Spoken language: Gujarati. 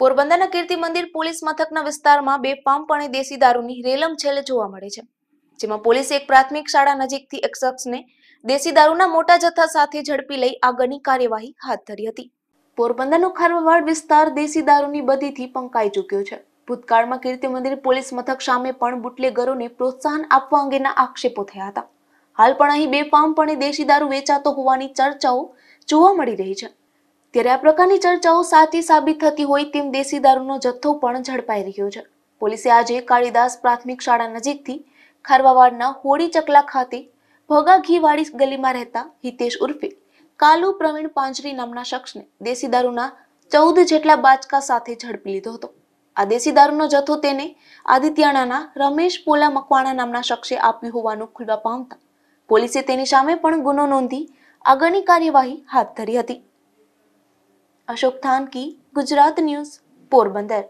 પોરબંદરના કીર્તિ મંદિર પોલીસ મથકના વિસ્તારમાં બે પંપ અને દેશી દારૂની રેલમ છેલ્લે જોવા મળે છે જેમાં પોલીસે એક પ્રાથમિક શાળા નજીકથી એક શખ્સને દેશી દારૂના મોટા જથ્થા સાથે ઝડપી લઈ આગળની કાર્યવાહી હાથ ધરી હતી પોરબંદરનો ખારવાડ વિસ્તાર દેશી દારૂની બધીથી પંકાઈ ચૂક્યો છે ભૂતકાળમાં કીર્તિ મંદિર પોલીસ મથક સામે પણ બુટલેગરોને પ્રોત્સાહન આપવા અંગેના આક્ષેપો થયા હતા હાલ પણ અહીં બે પંપ અને દેશી દારૂ વેચાતો હોવાની ચર્ચાઓ જોવા મળી રહી છે ત્યારે આ પ્રકારની ચર્ચાઓ સાચી સાબિત થતી હોય તેમ દેશી દારૂનો જથ્થો પણ ઝડપાઈ રહ્યો છે પોલીસે આજે કાળીદાસ પ્રાથમિક શાળા નજીકથી ખારવાવાડના હોળી ચકલા ખાતે ભગા ઘીવાળી ગલીમાં રહેતા હિતેશ ઉર્ફે કાલુ પ્રવીણ પાંજરી નામના શખ્સને દેશી દારૂના ચૌદ જેટલા બાચકા સાથે ઝડપી લીધો હતો આ દેશી દારૂનો જથ્થો તેને આદિત્યાણાના રમેશ પોલા મકવાણા નામના શખ્સે આપ્યું હોવાનું ખુલવા પામતા પોલીસે તેની સામે પણ ગુનો નોંધી આગળની કાર્યવાહી હાથ ધરી હતી અશોક થાનકી ગુજરાત ન્યૂઝ પોરબંદર